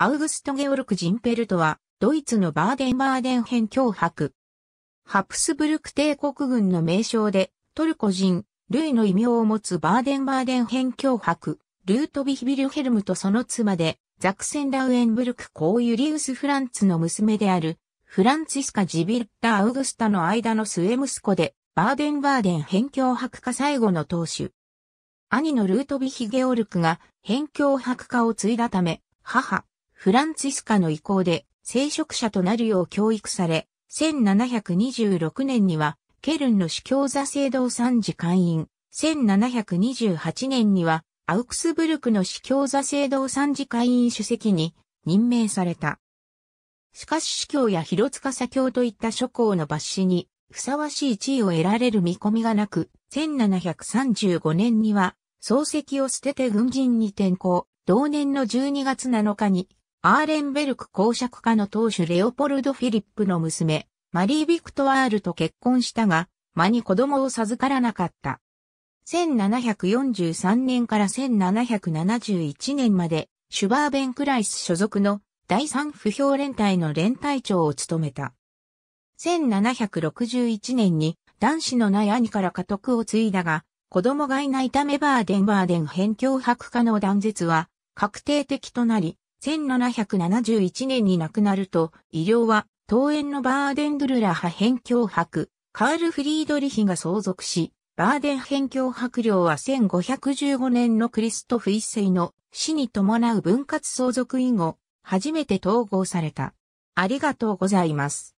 アウグスト・ゲオルク・ジンペルトは、ドイツのバーデン・バーデン編脅迫。ハプスブルク帝国軍の名称で、トルコ人、ルイの異名を持つバーデン・バーデン編脅迫、ルートビヒ・ビルヘルムとその妻で、ザクセンダウエンブルク公ユリウス・フランツの娘である、フランツィスカ・ジビルタ・アウグスタの間の末息子で、バーデン・バーデン編脅迫家最後の当主。兄のルートビヒ・ゲオルクが編脅迫家を継いだため、母、フランツィスカの意向で聖職者となるよう教育され、1726年にはケルンの司教座聖堂参事会員、1728年にはアウクスブルクの司教座聖堂参事会員主席に任命された。しかし司教や広塚左教といった諸校の抜子にふさわしい地位を得られる見込みがなく、1735年には、漱石を捨てて軍人に転向、同年の12月7日にアーレンベルク公爵家の当主レオポルド・フィリップの娘、マリー・ビクトワールと結婚したが、間に子供を授からなかった。1743年から1771年まで、シュバーベンクライス所属の第三不評連隊の連隊長を務めた。1761年に男子のない兄から家督を継いだが、子供がいないためバーデンバーデン辺境白化の断絶は確定的となり、1771年に亡くなると、医療は、桃園のバーデンドゥルラ派辺境博、カール・フリードリヒが相続し、バーデン辺境博領は1515年のクリストフ一世の死に伴う分割相続以後、初めて統合された。ありがとうございます。